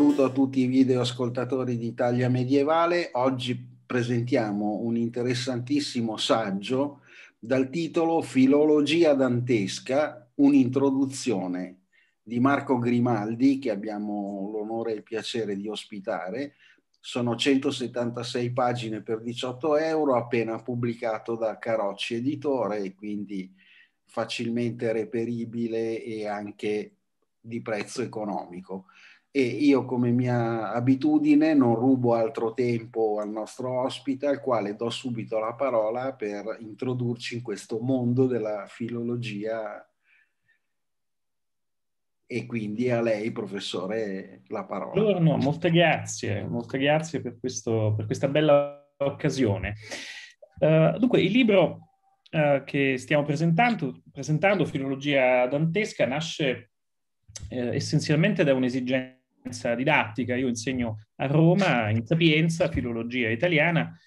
saluto tutti i videoascoltatori di Italia Medievale. Oggi presentiamo un interessantissimo saggio dal titolo Filologia dantesca, un'introduzione di Marco Grimaldi che abbiamo l'onore e il piacere di ospitare. Sono 176 pagine per 18 euro, appena pubblicato da Carocci Editore e quindi facilmente reperibile e anche di prezzo economico e io come mia abitudine non rubo altro tempo al nostro ospite al quale do subito la parola per introdurci in questo mondo della filologia e quindi a lei professore la parola. Buongiorno, molte grazie, molte grazie per, questo, per questa bella occasione. Uh, dunque il libro uh, che stiamo presentando, presentando Filologia dantesca, nasce eh, essenzialmente da un'esigenza conferenza didattica, io insegno a Roma in Sapienza, filologia italiana,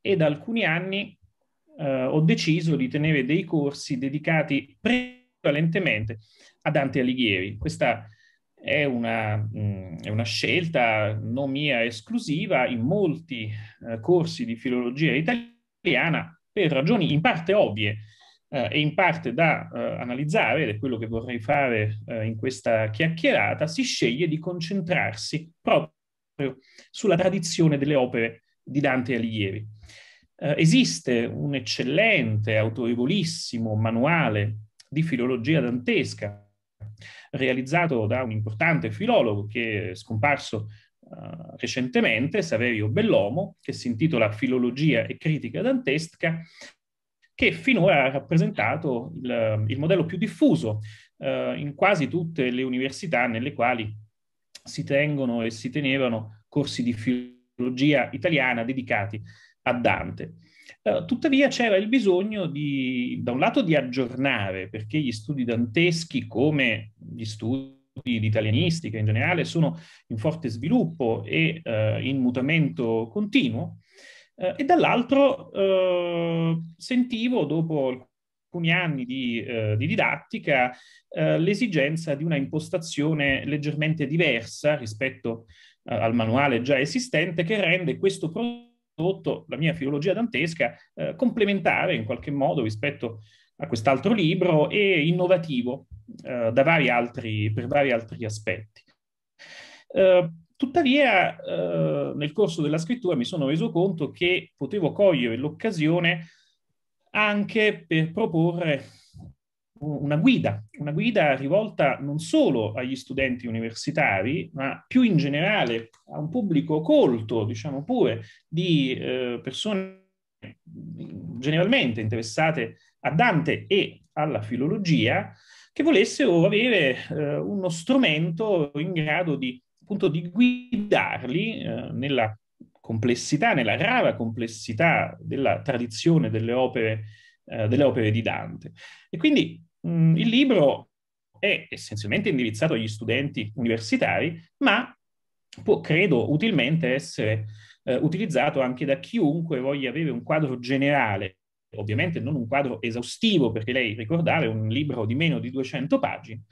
e da alcuni anni eh, ho deciso di tenere dei corsi dedicati prevalentemente a Dante Alighieri. Questa è una, mh, mm, è una scelta non mia esclusiva, in molti eh, corsi di filologia italiana, per ragioni in parte ovvie, eh, e in parte da eh, analizzare, ed è quello che vorrei fare eh, in questa chiacchierata, si sceglie di concentrarsi proprio sulla tradizione delle opere di Dante Alighieri. Eh, esiste un eccellente, autorevolissimo manuale di filologia dantesca realizzato da un importante filologo che è scomparso Uh, recentemente, Saverio Bellomo, che si intitola Filologia e critica dantesca, che finora ha rappresentato il, il modello più diffuso eh, in quasi tutte le università nelle quali si tengono e si tenevano corsi di filologia italiana dedicati a Dante. Eh, tuttavia c'era il bisogno di, da un lato, di aggiornare, perché gli studi danteschi, come gli studi di italianistica in generale, sono in forte sviluppo e eh, in mutamento continuo, eh, e dall'altro eh, sentivo dopo alcuni anni di, eh, di didattica eh, l'esigenza di una impostazione leggermente diversa rispetto eh, al manuale già esistente che rende questo prodotto, la mia filologia dantesca, eh, complementare in qualche modo rispetto a quest'altro libro e innovativo vari altri, per vari altri aspetti. Uh, Tuttavia, eh, nel corso della scrittura mi sono reso conto che potevo cogliere l'occasione anche per proporre una guida, una guida rivolta non solo agli studenti universitari, ma più in generale a un pubblico colto, diciamo pure, di eh, persone generalmente interessate a Dante e alla filologia, che volessero avere eh, uno strumento in grado di appunto di guidarli eh, nella complessità, nella rara complessità della tradizione delle opere, eh, delle opere di Dante. E quindi mh, mm, il libro è essenzialmente indirizzato agli studenti universitari, ma può, credo, utilmente essere eh, utilizzato anche da chiunque voglia avere un quadro generale, ovviamente non un quadro esaustivo, perché lei ricordava è un libro di meno di 200 pagine,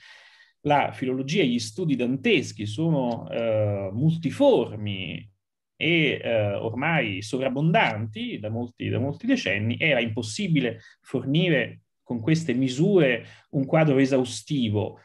la filologia e gli studi danteschi sono eh, multiformi e eh, ormai sovrabbondanti da molti, da molti decenni, era impossibile fornire con queste misure un quadro esaustivo.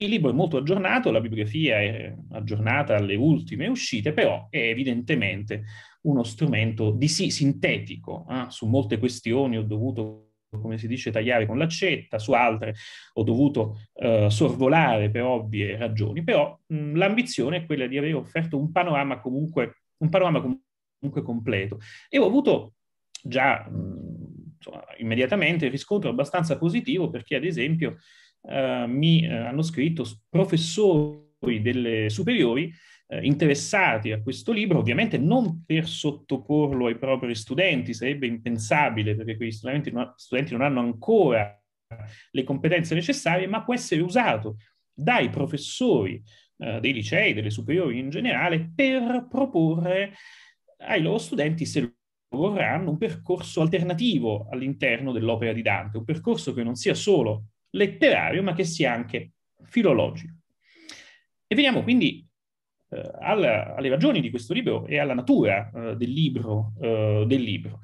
Il libro è molto aggiornato, la bibliografia è aggiornata alle ultime uscite, però è evidentemente uno strumento di sì sintetico. Eh? Su molte questioni ho dovuto come si dice, tagliare con l'accetta, su altre ho dovuto eh, sorvolare per ovvie ragioni, però mh, l'ambizione è quella di avere offerto un panorama comunque, un panorama comunque completo. E ho avuto già mh, insomma, immediatamente riscontro abbastanza positivo perché ad esempio eh, mi eh, hanno scritto professori delle superiori eh, interessati a questo libro, ovviamente non per sottoporlo ai propri studenti, sarebbe impensabile perché quegli studenti non, studenti non hanno ancora le competenze necessarie, ma può essere usato dai professori eh, dei licei, delle superiori in generale, per proporre ai loro studenti, se lo vorranno, un percorso alternativo all'interno dell'opera di Dante, un percorso che non sia solo letterario, ma che sia anche filologico. E veniamo quindi eh, alla, alle ragioni di questo libro e alla natura eh, del libro. Eh, del libro.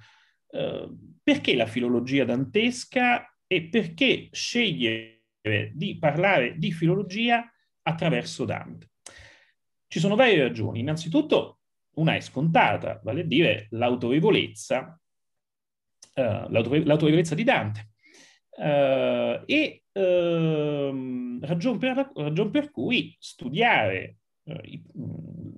perché la filologia dantesca e perché scegliere di parlare di filologia attraverso Dante? Ci sono varie ragioni. Innanzitutto, una è scontata, vale a dire l'autorevolezza, uh, l'autore- l'autorevolezza di Dante. Uh, e uh, ragion, per ragion per cui studiare eh, i, mm,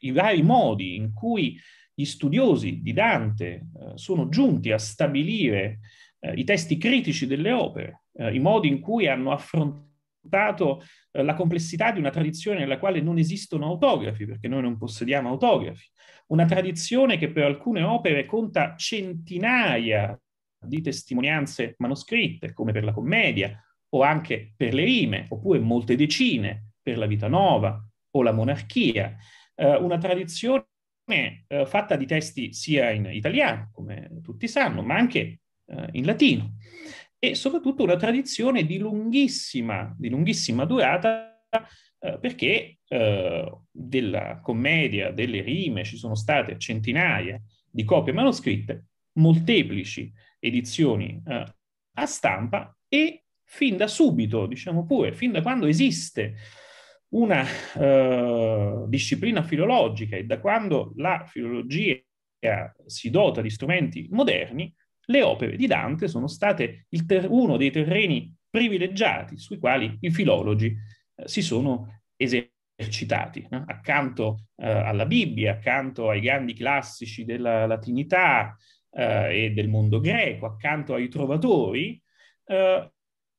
i, vari modi in cui gli studiosi di Dante eh, sono giunti a stabilire eh, i testi critici delle opere, i modi in cui hanno affrontato la complessità di una tradizione nella quale non esistono autografi, perché noi non possediamo autografi, una tradizione che per alcune opere conta centinaia di testimonianze manoscritte, come per la commedia, o anche per le rime, oppure molte decine, per la vita nuova o la monarchia, eh, una tradizione eh, fatta di testi sia in italiano, come tutti sanno, ma anche eh, in latino, e soprattutto una tradizione di lunghissima, di lunghissima durata eh, perché eh, della commedia, delle rime, ci sono state centinaia di copie manoscritte, molteplici edizioni eh, a stampa e fin da subito, diciamo pure, fin da quando esiste una eh, disciplina filologica e da quando la filologia si dota di strumenti moderni, le opere di Dante sono state ter- uno dei terreni privilegiati sui quali i filologi eh, si sono esercitati. Eh? Accanto alla Bibbia, accanto ai grandi classici della latinità eh, e del mondo greco, accanto ai trovatori, Uh,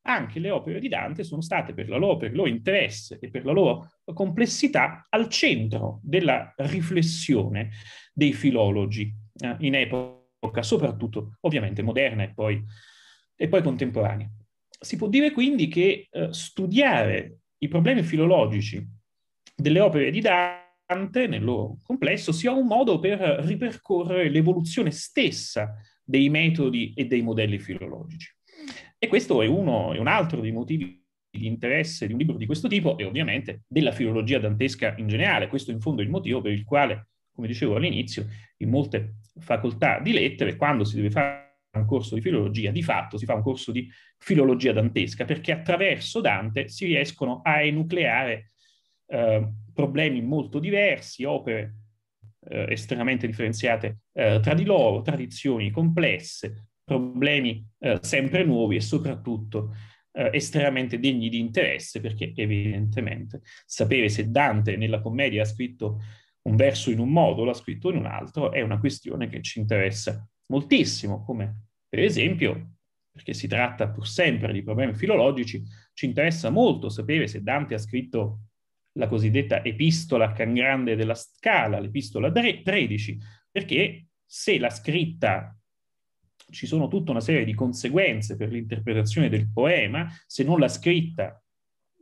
anche le opere di Dante sono state per, loro, per il loro interesse e per la loro complessità al centro della riflessione dei filologi eh, in epoca, soprattutto ovviamente moderna e poi, e poi contemporanea. Si può dire quindi che eh, studiare i problemi filologici delle opere di Dante nel loro complesso sia un modo per ripercorrere l'evoluzione stessa dei metodi e dei modelli filologici. E questo è uno e un altro dei motivi di interesse di un libro di questo tipo e ovviamente della filologia dantesca in generale. Questo in fondo è il motivo per il quale, come dicevo all'inizio, in molte facoltà di lettere, quando si deve fare un corso di filologia, di fatto si fa un corso di filologia dantesca, perché attraverso Dante si riescono a enucleare eh, problemi molto diversi, opere eh, estremamente differenziate eh, tra di loro, tradizioni complesse, problemi eh, sempre nuovi e soprattutto eh, estremamente degni di interesse, perché evidentemente sapere se Dante nella commedia ha scritto un verso in un modo, o l'ha scritto in un altro, è una questione che ci interessa moltissimo, come per esempio, perché si tratta pur sempre di problemi filologici, ci interessa molto sapere se Dante ha scritto la cosiddetta epistola cangrande della Scala, l'epistola 13, perché se la scritta ci sono tutta una serie di conseguenze per l'interpretazione del poema, se non l'ha scritta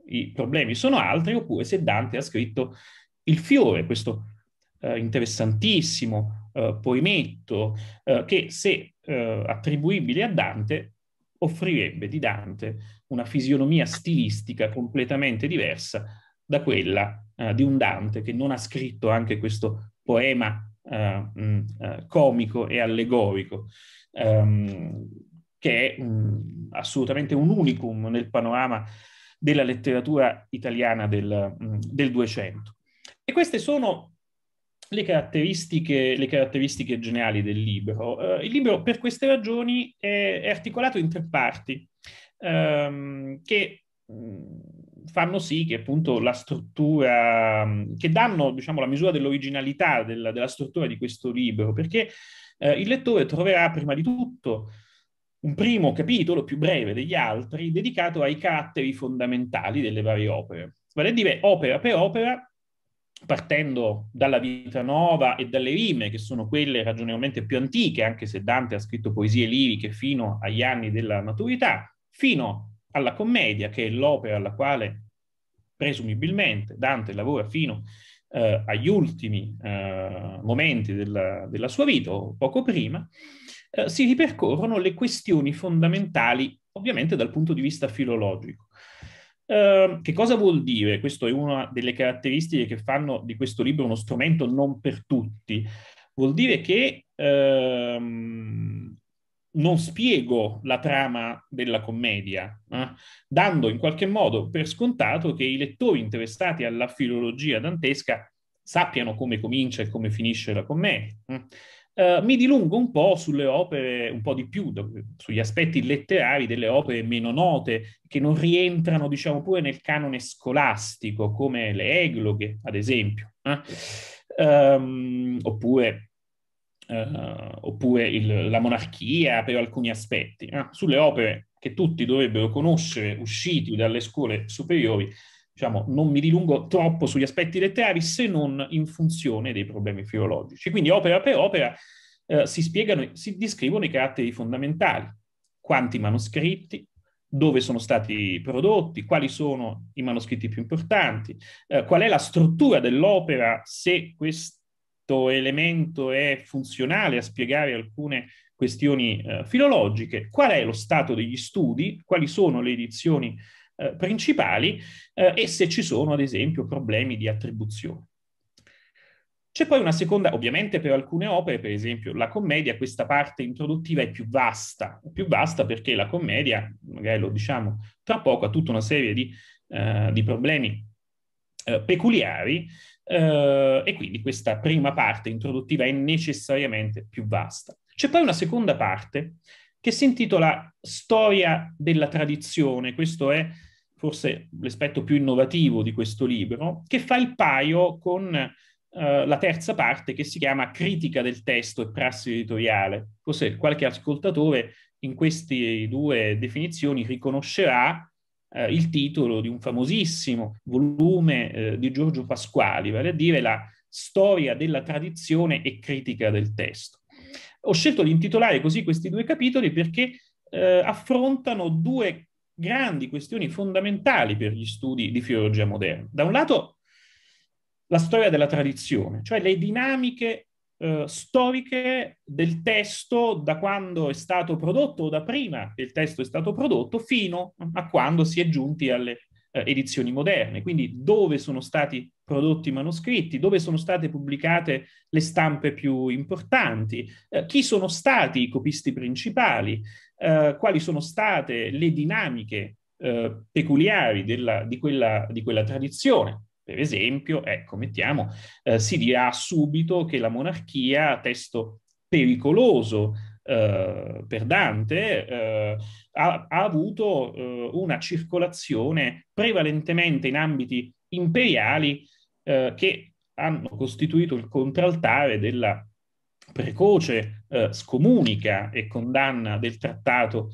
i problemi sono altri, oppure se Dante ha scritto Il fiore, questo eh, interessantissimo eh, poemetto eh, che se eh, attribuibile a Dante offrirebbe di Dante una fisionomia stilistica completamente diversa da quella eh, di un Dante che non ha scritto anche questo poema eh, mm, eh, comico e allegorico, ehm, che è mh, mm, assolutamente un unicum nel panorama della letteratura italiana del, mh, mm, E queste sono le caratteristiche, le caratteristiche generali del libro. Eh, il libro per queste ragioni è, è articolato in tre parti, ehm, che fanno sì che appunto la struttura, mm, che danno diciamo, la misura dell'originalità della, della struttura di questo libro, perché eh, il lettore troverà prima di tutto un primo capitolo più breve degli altri dedicato ai caratteri fondamentali delle varie opere, vale a dire opera per opera, partendo dalla vita nuova e dalle rime, che sono quelle ragionevolmente più antiche, anche se Dante ha scritto poesie liriche fino agli anni della maturità, fino alla commedia, che è l'opera alla quale presumibilmente Dante lavora fino eh, agli ultimi eh, momenti della, della, sua vita, o poco prima, eh, si ripercorrono le questioni fondamentali, ovviamente dal punto di vista filologico. Uh, che cosa vuol dire? Questa è una delle caratteristiche che fanno di questo libro uno strumento non per tutti. Vuol dire che uh, non spiego la trama della commedia, eh? dando in qualche modo per scontato che i lettori interessati alla filologia dantesca sappiano come comincia e come finisce la commedia. Mm. Eh? mi dilungo un po' sulle opere, un po' di più, sugli aspetti letterari delle opere meno note, che non rientrano, diciamo pure, nel canone scolastico, come le egloghe, ad esempio, eh? um, oppure eh, oppure il, la monarchia per alcuni aspetti, eh? sulle opere che tutti dovrebbero conoscere usciti dalle scuole superiori, diciamo, non mi dilungo troppo sugli aspetti letterari se non in funzione dei problemi filologici. Quindi opera per opera eh, si spiegano, si descrivono i caratteri fondamentali, quanti manoscritti, dove sono stati prodotti, quali sono i manoscritti più importanti, eh, qual è la struttura dell'opera se questa questo elemento è funzionale a spiegare alcune questioni eh, filologiche, qual è lo stato degli studi, quali sono le edizioni eh, principali eh, e se ci sono, ad esempio, problemi di attribuzione. C'è poi una seconda, ovviamente per alcune opere, per esempio la commedia, questa parte introduttiva è più vasta, più vasta perché la commedia, magari lo diciamo tra poco, ha tutta una serie di, eh, di problemi eh, peculiari eh, e quindi questa prima parte introduttiva è necessariamente più vasta. C'è poi una seconda parte che si intitola Storia della tradizione, questo è forse l'aspetto più innovativo di questo libro, che fa il paio con eh, la terza parte che si chiama Critica del testo e prassi editoriale. Forse qualche ascoltatore in queste due definizioni riconoscerà eh, il titolo di un famosissimo volume eh, di Giorgio Pasquali, vale a dire la storia della tradizione e critica del testo. Ho scelto di intitolare così questi due capitoli perché eh, affrontano due grandi questioni fondamentali per gli studi di filologia moderna. Da un lato la storia della tradizione, cioè le dinamiche eh, storiche del testo da quando è stato prodotto o da prima che il testo è stato prodotto fino a quando si è giunti alle eh, edizioni moderne. Quindi dove sono stati prodotti i manoscritti, dove sono state pubblicate le stampe più importanti, eh, chi sono stati i copisti principali, eh, quali sono state le dinamiche eh, peculiari della, di, quella, di quella tradizione. Per esempio, ecco, mettiamo, eh, si dirà subito che la monarchia, testo pericoloso eh, per Dante, eh, ha, ha, avuto eh, una circolazione prevalentemente in ambiti imperiali eh, che hanno costituito il contraltare della precoce eh, scomunica e condanna del trattato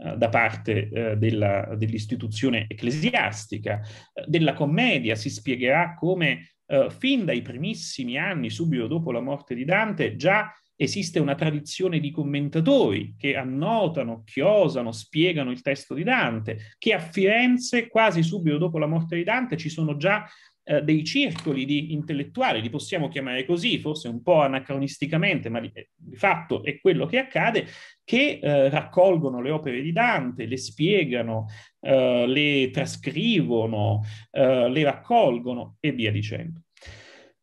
eh, da parte eh, della, dell'istituzione ecclesiastica. Eh, della commedia si spiegherà come eh, fin dai primissimi anni, subito dopo la morte di Dante, già esiste una tradizione di commentatori che annotano, chiosano, spiegano il testo di Dante, che a Firenze, quasi subito dopo la morte di Dante, ci sono già eh, dei circoli di intellettuali, li possiamo chiamare così, forse un po' anacronisticamente, ma di, eh, di fatto è quello che accade, che eh, raccolgono le opere di Dante, le spiegano, eh, le trascrivono, eh, le raccolgono e via dicendo.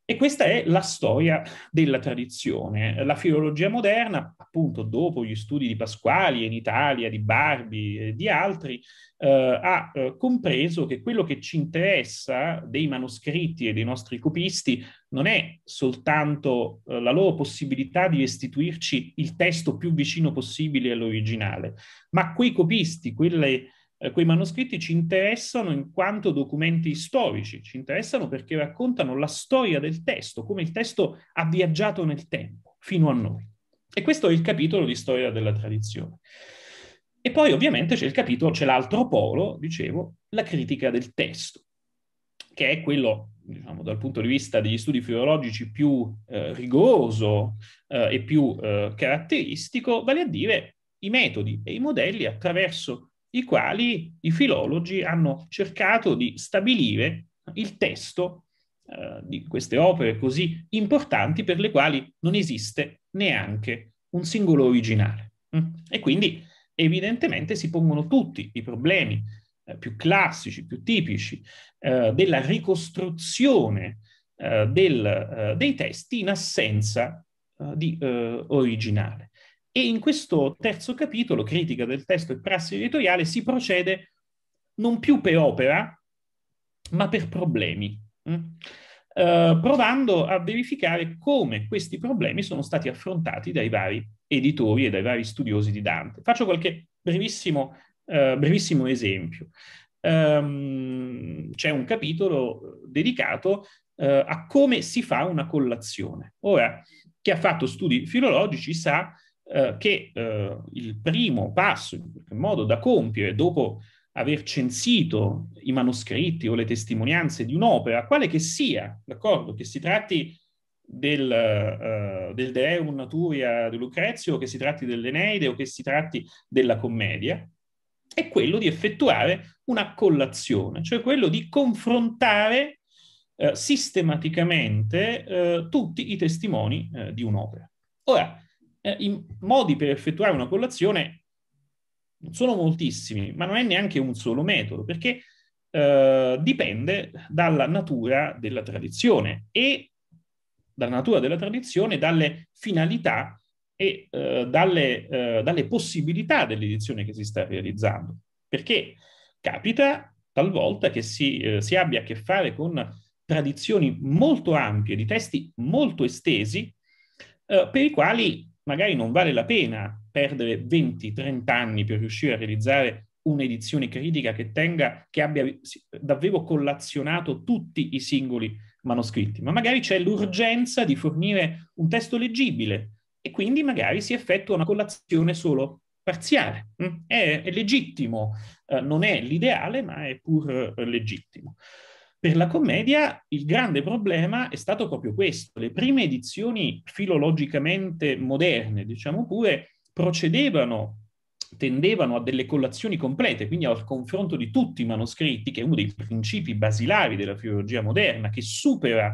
E questa è la storia della tradizione. La filologia moderna, appunto dopo gli studi di Pasquali in Italia, di Barbi e di altri, eh, ha eh, compreso che quello che ci interessa dei manoscritti e dei nostri copisti non è soltanto eh, la loro possibilità di restituirci il testo più vicino possibile all'originale, ma quei copisti, quelle eh, quei manoscritti ci interessano in quanto documenti storici, ci interessano perché raccontano la storia del testo, come il testo ha viaggiato nel tempo fino a noi. E questo è il capitolo di storia della tradizione. E poi ovviamente c'è il capitolo, c'è l'altro polo, dicevo, la critica del testo, che è quello Diciamo, dal punto di vista degli studi filologici più eh, rigoroso eh, e più eh, caratteristico, vale a dire i metodi e i modelli attraverso i quali i filologi hanno cercato di stabilire il testo eh, di queste opere così importanti per le quali non esiste neanche un singolo originale. Mm? E quindi evidentemente si pongono tutti i problemi eh, più classici, più tipici eh, della ricostruzione eh, del, eh, dei testi in assenza eh, di originale. E in questo terzo capitolo, critica del testo e prassi editoriale, si procede non più per opera, ma per problemi, mh? Mm? eh, provando a verificare come questi problemi sono stati affrontati dai vari editori e dai vari studiosi di Dante. Faccio qualche brevissimo, eh, brevissimo esempio. Um, c'è un capitolo dedicato eh, a come si fa una collazione. Ora, chi ha fatto studi filologici sa eh, che eh, il primo passo, in qualche modo, da compiere dopo aver censito i manoscritti o le testimonianze di un'opera, quale che sia, d'accordo, che si tratti del, uh, del De Naturia di Lucrezio, che si tratti dell'Eneide o che si tratti della commedia, è quello di effettuare una collazione, cioè quello di confrontare uh, sistematicamente uh, tutti i testimoni uh, di un'opera. Ora, eh, i modi per effettuare una collazione sono moltissimi, ma non è neanche un solo metodo, perché eh, dipende dalla natura della tradizione e dalla natura della tradizione, dalle finalità e eh, dalle, eh, dalle, possibilità dell'edizione che si sta realizzando. Perché capita talvolta che si, eh, si abbia a che fare con tradizioni molto ampie, di testi molto estesi, eh, per i quali magari non vale la pena perdere 20-30 anni per riuscire a realizzare un'edizione critica che tenga, che abbia davvero collazionato tutti i singoli manoscritti, ma magari c'è l'urgenza di fornire un testo leggibile e quindi magari si effettua una collazione solo parziale. Mm? È, è legittimo, eh, non è l'ideale, ma è pur eh, legittimo. Per la commedia il grande problema è stato proprio questo. Le prime edizioni filologicamente moderne, diciamo pure, procedevano, tendevano a delle collazioni complete, quindi al confronto di tutti i manoscritti, che è uno dei principi basilari della filologia moderna, che supera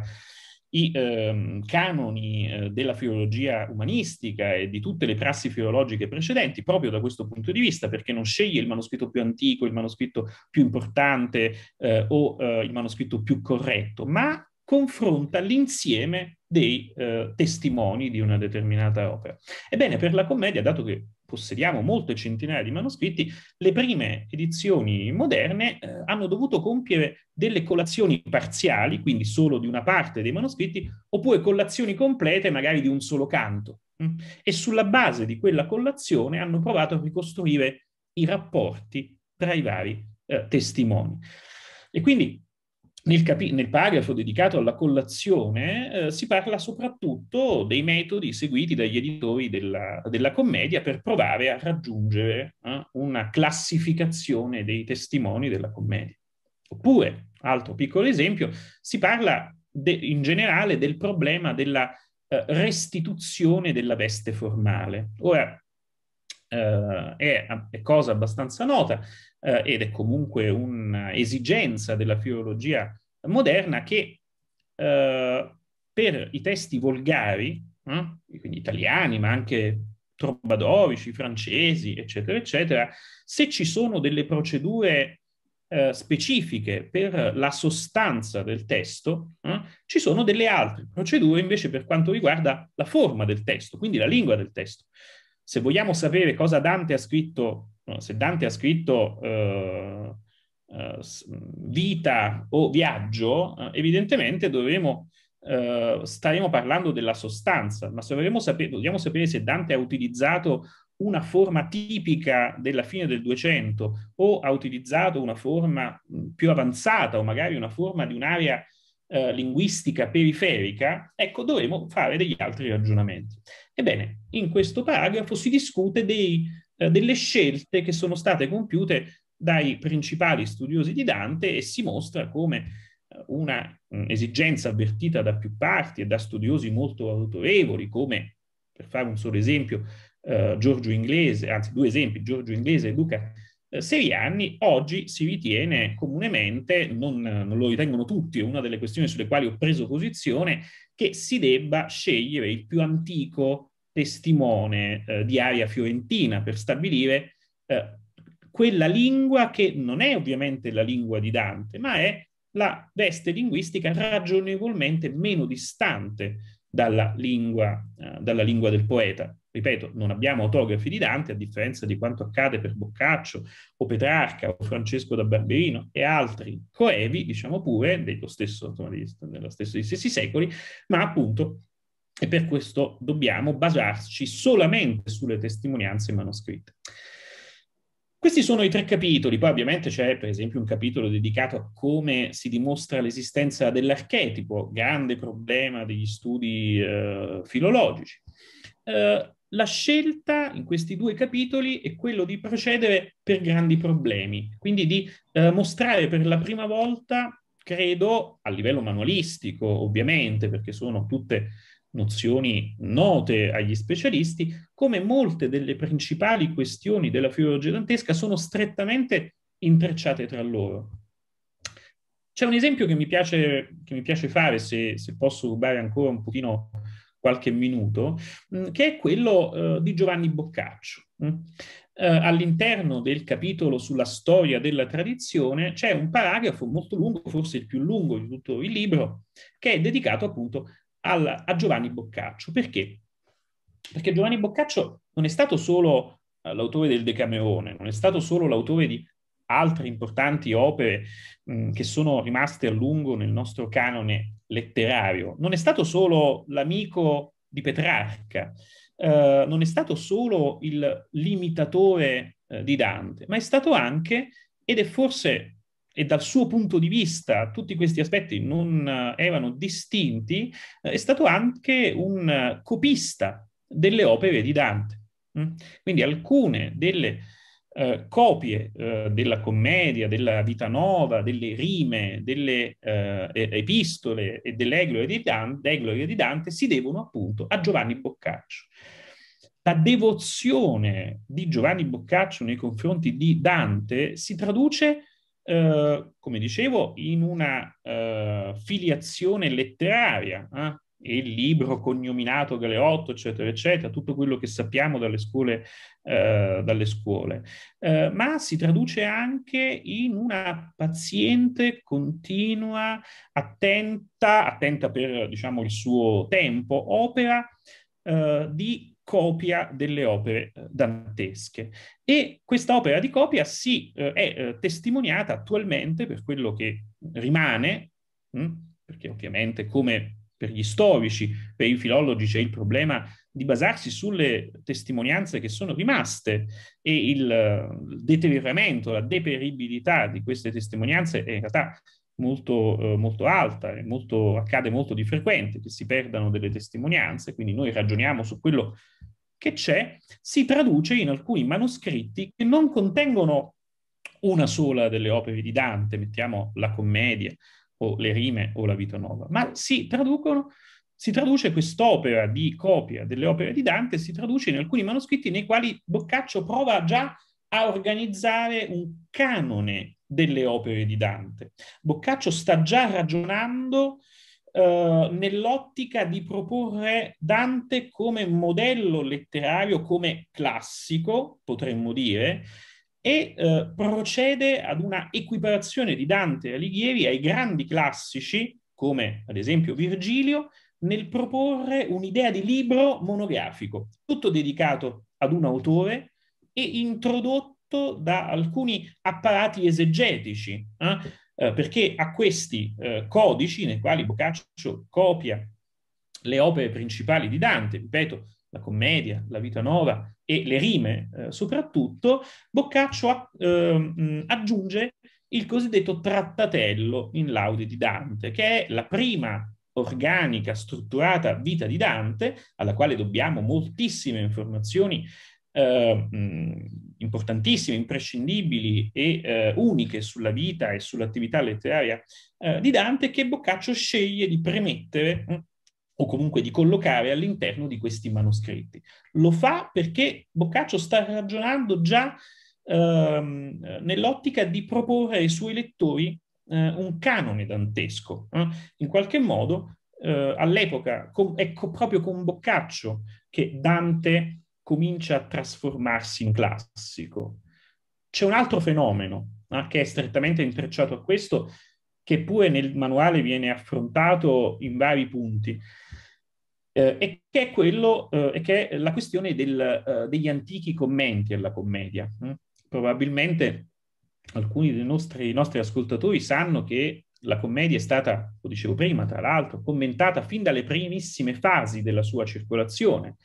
i ehm, canoni eh, della filologia umanistica e di tutte le prassi filologiche precedenti proprio da questo punto di vista, perché non sceglie il manoscritto più antico, il manoscritto più importante eh, o eh, il manoscritto più corretto, ma confronta l'insieme dei eh, testimoni di una determinata opera. Ebbene, per la commedia, dato che possediamo molte centinaia di manoscritti, le prime edizioni moderne eh, hanno dovuto compiere delle collazioni parziali, quindi solo di una parte dei manoscritti, oppure collazioni complete magari di un solo canto. Mm? E sulla base di quella collazione hanno provato a ricostruire i rapporti tra i vari eh, testimoni. E quindi nel, capi- nel, paragrafo dedicato alla collazione eh, si parla soprattutto dei metodi seguiti dagli editori della, della commedia per provare a raggiungere eh, una classificazione dei testimoni della commedia. Oppure, altro piccolo esempio, si parla de- in generale del problema della eh, restituzione della veste formale. Ora, eh, è, è cosa abbastanza nota eh, ed è comunque un'esigenza della filologia moderna che eh, per i testi volgari, eh, quindi italiani, ma anche trobadorici, francesi, eccetera, eccetera, se ci sono delle procedure eh, specifiche per la sostanza del testo, eh? ci sono delle altre procedure invece per quanto riguarda la forma del testo, quindi la lingua del testo. Se vogliamo sapere cosa Dante ha scritto cioè, se Dante ha scritto eh, eh, vita o viaggio, eh, evidentemente dovremo, eh, staremo parlando della sostanza, ma se vogliamo sapere, sapere se Dante ha utilizzato una forma tipica della fine del 200 o ha utilizzato una forma mm, più avanzata o magari una forma di un'area eh, linguistica periferica, ecco, dovremo fare degli altri ragionamenti. Ebbene, in questo paragrafo si discute dei eh, delle scelte che sono state compiute dai principali studiosi di Dante e si mostra come eh, una mm, esigenza avvertita da più parti e da studiosi molto autorevoli come, per fare un solo esempio, eh, Giorgio Inglese, anzi due esempi, Giorgio Inglese e Luca eh, Serianni oggi si ritiene comunemente, non, non, lo ritengono tutti, è una delle questioni sulle quali ho preso posizione, che si debba scegliere il più antico testimone eh, di aria fiorentina per stabilire eh, quella lingua che non è ovviamente la lingua di Dante, ma è la veste linguistica ragionevolmente meno distante dalla lingua, eh, dalla lingua del poeta. Ripeto, non abbiamo autografi di Dante, a differenza di quanto accade per Boccaccio o Petrarca o Francesco da Barberino e altri coevi, diciamo pure, dello stesso, insomma, degli, dello degli stessi secoli, ma appunto e per questo dobbiamo basarci solamente sulle testimonianze manoscritte. Questi sono i tre capitoli, poi ovviamente c'è per esempio un capitolo dedicato a come si dimostra l'esistenza dell'archetipo, grande problema degli studi eh, filologici. Eh, la scelta in questi due capitoli è quello di procedere per grandi problemi, quindi di eh, mostrare per la prima volta, credo, a livello manualistico ovviamente, perché sono tutte nozioni note agli specialisti, come molte delle principali questioni della filologia dantesca sono strettamente intrecciate tra loro. C'è un esempio che mi piace, che mi piace fare, se, se, posso rubare ancora un pochino qualche minuto, mm, che è quello eh, di Giovanni Boccaccio. Mm. Eh, all'interno del capitolo sulla storia della tradizione c'è un paragrafo molto lungo, forse il più lungo di tutto il libro, che è dedicato appunto al, a Giovanni Boccaccio. Perché? Perché Giovanni Boccaccio non è stato solo eh, l'autore del Decamerone, non è stato solo l'autore di altre importanti opere mh, mm, che sono rimaste a lungo nel nostro canone letterario, non è stato solo l'amico di Petrarca, eh, non è stato solo il limitatore eh, di Dante, ma è stato anche, ed è forse e dal suo punto di vista tutti questi aspetti non eh, erano distinti, eh, è stato anche un eh, copista delle opere di Dante. Mm? Quindi alcune delle eh, copie eh, della commedia, della vita nova, delle rime, delle eh, epistole e dell'eglore di, di Dante si devono appunto a Giovanni Boccaccio. La devozione di Giovanni Boccaccio nei confronti di Dante si traduce in eh, come dicevo, in una eh, filiazione letteraria, eh? il libro cognominato Galeotto, eccetera, eccetera, tutto quello che sappiamo dalle scuole, eh, dalle scuole. Eh, ma si traduce anche in una paziente, continua, attenta, attenta per diciamo, il suo tempo, opera eh, di copia delle opere eh, dantesche. E questa opera di copia si, eh, è eh, testimoniata attualmente per quello che rimane, mh, hm, perché ovviamente come per gli storici, per i filologi c'è il problema di basarsi sulle testimonianze che sono rimaste e il eh, deterioramento, la deperibilità di queste testimonianze è in realtà molto, eh, molto alta e molto, accade molto di frequente che si perdano delle testimonianze, quindi noi ragioniamo su quello che c'è, si traduce in alcuni manoscritti che non contengono una sola delle opere di Dante, mettiamo la commedia o le rime o la vita nova, ma si traducono si traduce quest'opera di copia delle opere di Dante, si traduce in alcuni manoscritti nei quali Boccaccio prova già a organizzare un canone delle opere di Dante. Boccaccio sta già ragionando eh, nell'ottica di proporre Dante come modello letterario, come classico, potremmo dire, e eh, procede ad una equiparazione di Dante e Alighieri ai grandi classici, come ad esempio Virgilio, nel proporre un'idea di libro monografico, tutto dedicato ad un autore e introdotto fatto da alcuni apparati esegetici, eh? Eh, perché a questi eh, codici nei quali Boccaccio copia le opere principali di Dante, ripeto, la commedia, la vita nuova e le rime eh, soprattutto, Boccaccio a, eh, mh, mm, aggiunge il cosiddetto trattatello in laude di Dante, che è la prima organica, strutturata vita di Dante, alla quale dobbiamo moltissime informazioni eh, importantissime, imprescindibili e eh, uniche sulla vita e sull'attività letteraria eh, di Dante che Boccaccio sceglie di premettere o comunque di collocare all'interno di questi manoscritti. Lo fa perché Boccaccio sta ragionando già ehm, nell'ottica di proporre ai suoi lettori eh, un canone dantesco. In qualche modo eh, all'epoca, ecco proprio con Boccaccio che Dante comincia a trasformarsi in classico. C'è un altro fenomeno eh, che è strettamente intrecciato a questo, che pure nel manuale viene affrontato in vari punti, eh, e che è, quello, eh, che è la questione del, eh, degli antichi commenti alla commedia. Mm. Probabilmente alcuni dei nostri, nostri ascoltatori sanno che la commedia è stata, lo dicevo prima, tra l'altro, commentata fin dalle primissime fasi della sua circolazione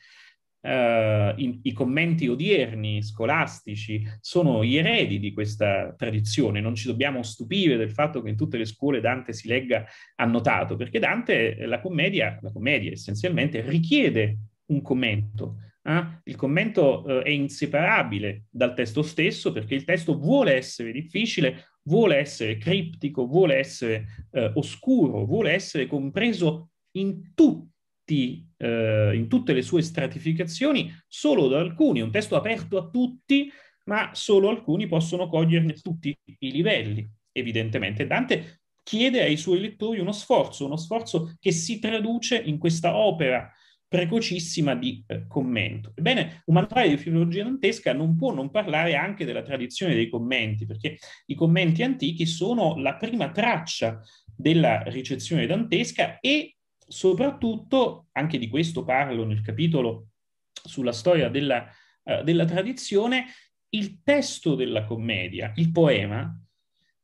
eh, i, i commenti odierni scolastici sono gli eredi di questa tradizione. Non ci dobbiamo stupire del fatto che in tutte le scuole Dante si legga annotato, perché Dante, eh, la commedia, la commedia essenzialmente richiede un commento. Eh? Il commento eh, è inseparabile dal testo stesso perché il testo vuole essere difficile, vuole essere criptico, vuole essere eh, oscuro, vuole essere compreso in tutti tutti, eh, in tutte le sue stratificazioni, solo da alcuni, è un testo aperto a tutti, ma solo alcuni possono coglierne tutti i livelli. Evidentemente Dante chiede ai suoi lettori uno sforzo, uno sforzo che si traduce in questa opera precocissima di eh, commento. Ebbene, un manuale di filologia dantesca non può non parlare anche della tradizione dei commenti, perché i commenti antichi sono la prima traccia della ricezione dantesca e soprattutto, anche di questo parlo nel capitolo sulla storia della, eh, della tradizione, il testo della commedia, il poema,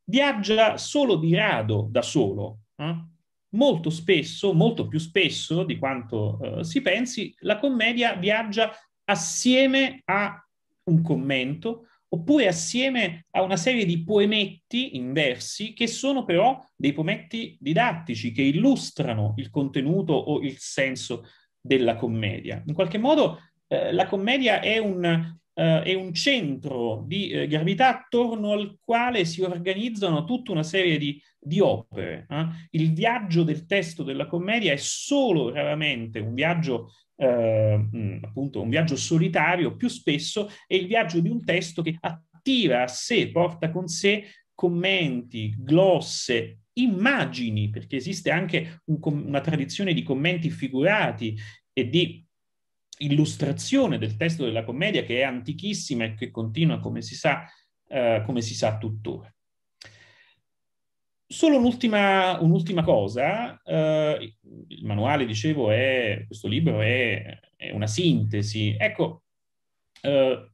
viaggia solo di rado da solo. Eh? Molto spesso, molto più spesso di quanto eh, si pensi, la commedia viaggia assieme a un commento, oppure assieme a una serie di poemetti in versi che sono però dei poemetti didattici che illustrano il contenuto o il senso della commedia. In qualche modo eh, la commedia è un eh, è un centro di eh, gravità attorno al quale si organizzano tutta una serie di, di opere. Eh? Il viaggio del testo della commedia è solo raramente un viaggio eh, mm, appunto un viaggio solitario, più spesso è il viaggio di un testo che attira a sé, porta con sé commenti, glosse, immagini, perché esiste anche un, una tradizione di commenti figurati e di illustrazione del testo della commedia che è antichissima e che continua, come si sa, eh, come si sa tuttora. Solo un'ultima, un'ultima cosa, eh, il manuale, dicevo, è, questo libro è, è una sintesi. Ecco, eh,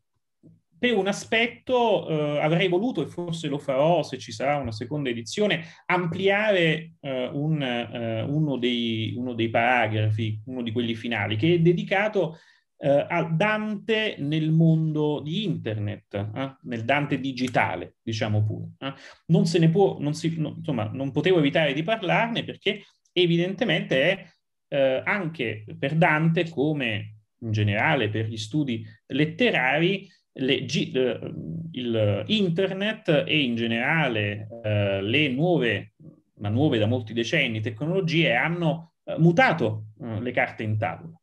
per un aspetto eh, avrei voluto, e forse lo farò se ci sarà una seconda edizione, ampliare eh, un, eh, uno, dei, uno, dei, paragrafi, uno di quelli finali, che è dedicato eh, a Dante nel mondo di internet, eh, nel Dante digitale, diciamo pure. Eh. Non se ne può, non si, no, insomma, non potevo evitare di parlarne perché evidentemente è anche per Dante, come in generale per gli studi letterari, le, il internet e in generale eh, le nuove, ma nuove da molti decenni, tecnologie hanno eh, mutato eh, le carte in tavola.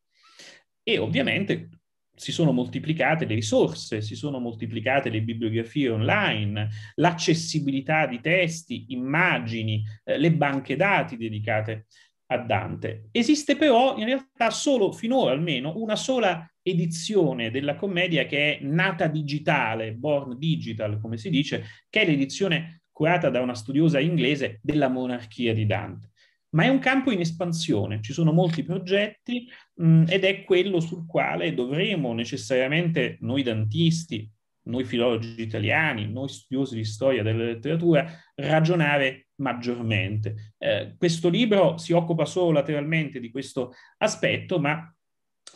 E ovviamente si sono moltiplicate le risorse, si sono moltiplicate le bibliografie online, l'accessibilità di testi, immagini, eh, le banche dati dedicate a Dante. Esiste però in realtà solo finora almeno una sola edizione della commedia che è nata digitale, born digital come si dice, che è l'edizione curata da una studiosa inglese della monarchia di Dante. Ma è un campo in espansione, ci sono molti progetti mh, mm, ed è quello sul quale dovremo necessariamente noi dantisti, noi filologi italiani, noi studiosi di storia della letteratura, ragionare maggiormente. Eh, questo libro si occupa solo lateralmente di questo aspetto, ma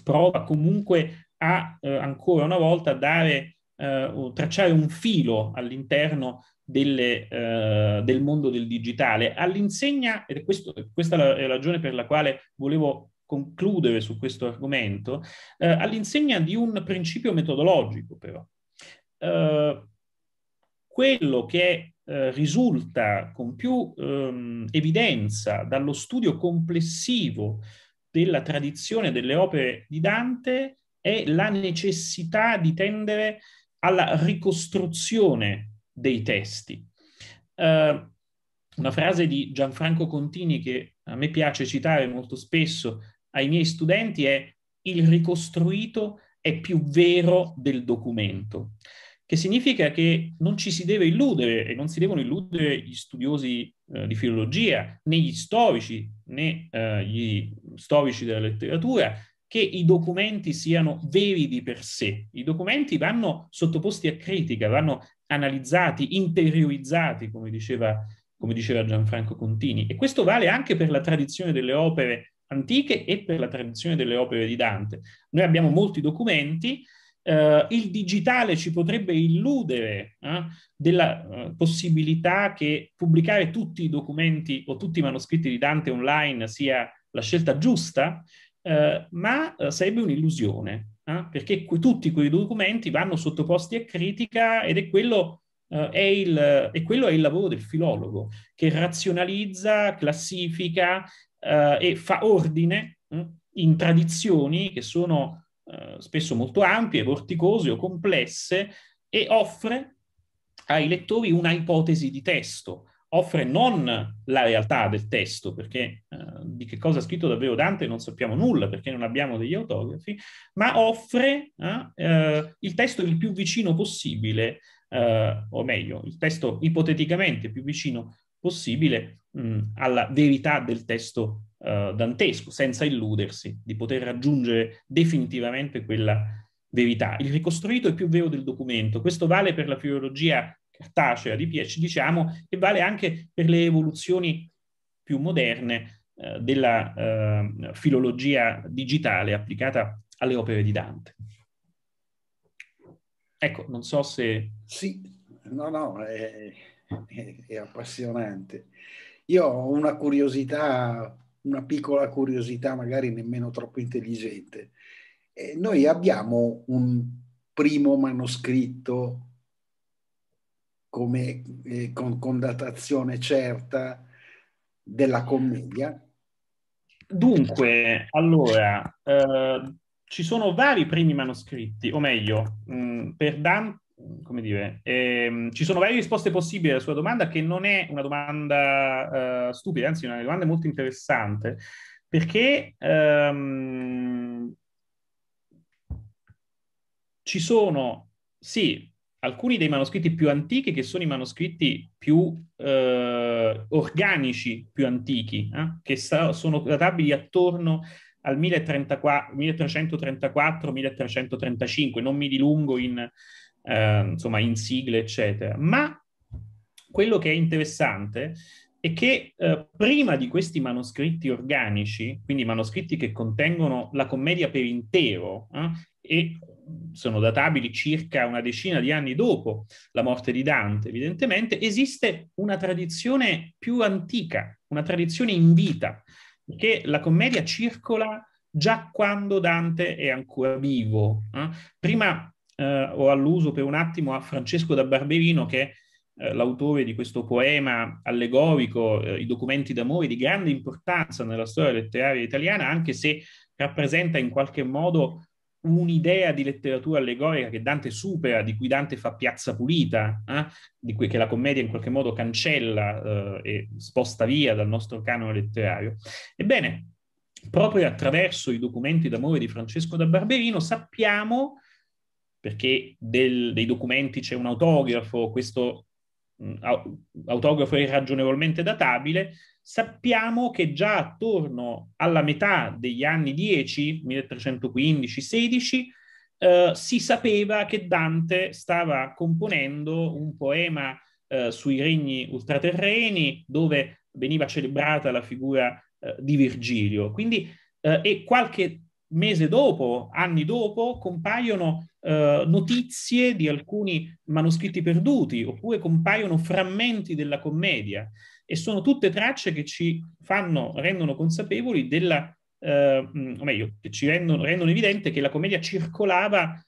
prova comunque a eh, ancora una volta dare, eh, tracciare un filo all'interno delle, eh, del mondo del digitale, all'insegna, ed questo, questa è la ragione per la quale volevo concludere su questo argomento, eh, all'insegna di un principio metodologico però. Eh, quello che è eh, risulta con più ehm, evidenza dallo studio complessivo della tradizione delle opere di Dante è la necessità di tendere alla ricostruzione dei testi. Eh, una frase di Gianfranco Contini che a me piace citare molto spesso ai miei studenti è il ricostruito è più vero del documento che significa che non ci si deve illudere e non si devono illudere gli studiosi eh, di filologia, né gli storici, né eh, gli storici della letteratura, che i documenti siano veri di per sé. I documenti vanno sottoposti a critica, vanno analizzati, interiorizzati, come diceva, come diceva Gianfranco Contini. E questo vale anche per la tradizione delle opere antiche e per la tradizione delle opere di Dante. Noi abbiamo molti documenti, eh, il digitale ci potrebbe illudere eh, della eh, possibilità che pubblicare tutti i documenti o tutti i manoscritti di Dante online sia la scelta giusta, eh, ma eh, sarebbe un'illusione, eh, perché que- tutti quei documenti vanno sottoposti a critica ed è quello, è il, e quello è il lavoro del filologo, che razionalizza, classifica e fa ordine in tradizioni che sono eh, spesso molto ampie, vorticose o complesse, e offre ai lettori una ipotesi di testo, offre non la realtà del testo, perché eh, di che cosa ha scritto davvero Dante non sappiamo nulla, perché non abbiamo degli autografi, ma offre eh, eh, il testo il più vicino possibile, eh, o meglio, il testo ipoteticamente più vicino possibile mh, mm, alla verità del testo uh, dantesco, senza illudersi di poter raggiungere definitivamente quella verità. Il ricostruito è più vero del documento, questo vale per la filologia cartacea di Pieci, diciamo, e vale anche per le evoluzioni più moderne eh, della eh, filologia digitale applicata alle opere di Dante. Ecco, non so se... Sì, no, no, è, è, è appassionante. Io ho una curiosità una piccola curiosità magari nemmeno troppo intelligente. Eh, noi abbiamo un primo manoscritto come, eh, con, con datazione certa della commedia? Dunque, allora, eh, ci sono vari primi manoscritti, o meglio, mh, mm, per, Dante come dire, ehm, ci sono varie risposte possibili alla sua domanda che non è una domanda uh, stupida, anzi è una domanda molto interessante, perché um, ci sono, sì, alcuni dei manoscritti più antichi che sono i manoscritti più eh, organici, più antichi, eh, che sa- sono databili attorno al 1334-1335, non mi dilungo in, Ehm, insomma in sigle, eccetera. Ma quello che è interessante è che eh, prima di questi manoscritti organici, quindi manoscritti che contengono la commedia per intero, eh, e sono databili circa una decina di anni dopo la morte di Dante, evidentemente, esiste una tradizione più antica, una tradizione in vita, che la commedia circola già quando Dante è ancora vivo. Eh? Prima eh, o alluso per un attimo a Francesco da Barberino che è eh, l'autore di questo poema allegorico, eh, I documenti d'amore, di grande importanza nella storia letteraria italiana, anche se rappresenta in qualche modo un'idea di letteratura allegorica che Dante supera, di cui Dante fa piazza pulita, eh? di cui, che la commedia in qualche modo cancella eh, e sposta via dal nostro canone letterario. Ebbene, proprio attraverso i documenti d'amore di Francesco da Barberino sappiamo perché del, dei documenti c'è un autografo, questo mm, autografo è ragionevolmente databile, sappiamo che già attorno alla metà degli anni 10, 1315-16, eh, si sapeva che Dante stava componendo un poema eh, sui regni ultraterreni dove veniva celebrata la figura eh, di Virgilio. Quindi, eh, e qualche mese dopo, anni dopo, compaiono eh, notizie di alcuni manoscritti perduti oppure compaiono frammenti della commedia e sono tutte tracce che ci fanno, rendono consapevoli della, eh, o meglio, che ci rendono, rendono evidente che la commedia circolava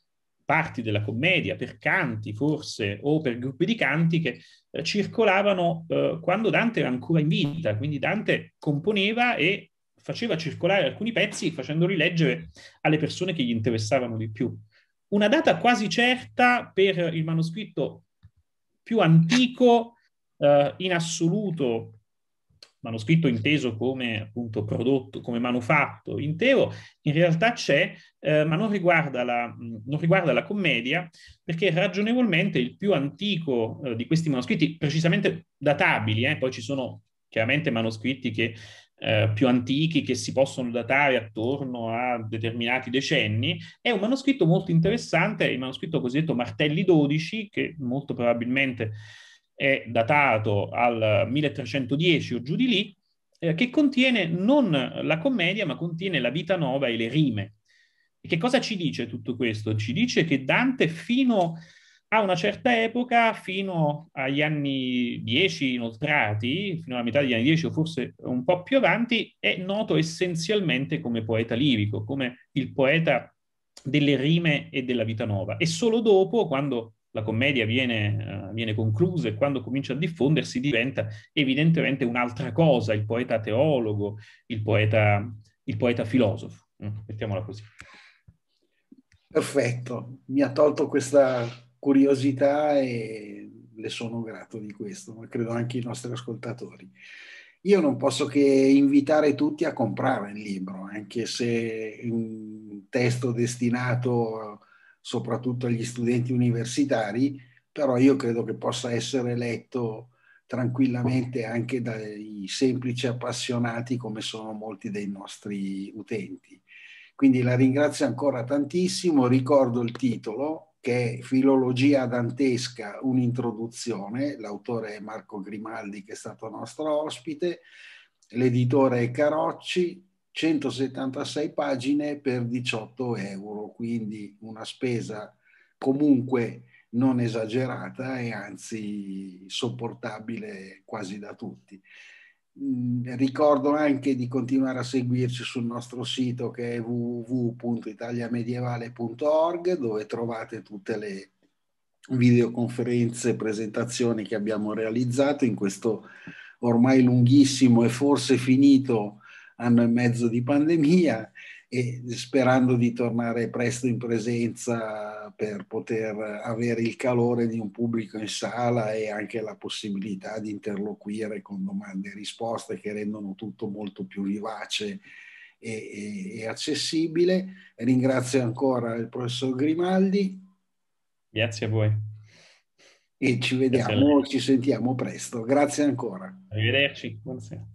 parti della commedia, per canti forse, o per gruppi di canti che eh, circolavano eh, quando Dante era ancora in vita, quindi Dante componeva e faceva circolare alcuni pezzi facendoli leggere alle persone che gli interessavano di più. Una data quasi certa per il manoscritto più antico eh, in assoluto, manoscritto inteso come appunto prodotto, come manufatto intero, in realtà c'è, eh, ma non riguarda, la, non riguarda, la, commedia, perché ragionevolmente il più antico eh, di questi manoscritti, precisamente databili, eh, poi ci sono chiaramente manoscritti che eh, più antichi che si possono datare attorno a determinati decenni, è un manoscritto molto interessante, il manoscritto cosiddetto Martelli 12, che molto probabilmente è datato al 1310 o giù di lì, eh, che contiene non la commedia, ma contiene la vita nuova e le rime. E che cosa ci dice tutto questo? Ci dice che Dante fino a a una certa epoca, fino agli anni 10 inoltrati, fino alla metà degli anni 10 o forse un po' più avanti, è noto essenzialmente come poeta lirico, come il poeta delle rime e della vita nuova. E solo dopo, quando la commedia viene, uh, viene conclusa e quando comincia a diffondersi, diventa evidentemente un'altra cosa, il poeta teologo, il poeta, il poeta filosofo. Mm, mettiamola così. Perfetto, mi ha tolto questa curiosità e le sono grato di questo, ma credo anche i nostri ascoltatori. Io non posso che invitare tutti a comprare il libro, anche se è un testo destinato soprattutto agli studenti universitari, però io credo che possa essere letto tranquillamente anche dai semplici appassionati come sono molti dei nostri utenti. Quindi la ringrazio ancora tantissimo, ricordo il titolo, che è Filologia dantesca, un'introduzione, l'autore è Marco Grimaldi che è stato nostro ospite, l'editore è Carocci, 176 pagine per 18 euro, quindi una spesa comunque non esagerata e anzi sopportabile quasi da tutti ricordo anche di continuare a seguirci sul nostro sito che è www.italiamedievale.org dove trovate tutte le videoconferenze e presentazioni che abbiamo realizzato in questo ormai lunghissimo e forse finito anno e mezzo di pandemia e sperando di tornare presto in presenza per poter avere il calore di un pubblico in sala e anche la possibilità di interloquire con domande e risposte che rendono tutto molto più vivace e, e, e accessibile. Ringrazio ancora il professor Grimaldi. Grazie a voi. E ci vediamo, ci sentiamo presto. Grazie ancora. Arrivederci. Buonasera.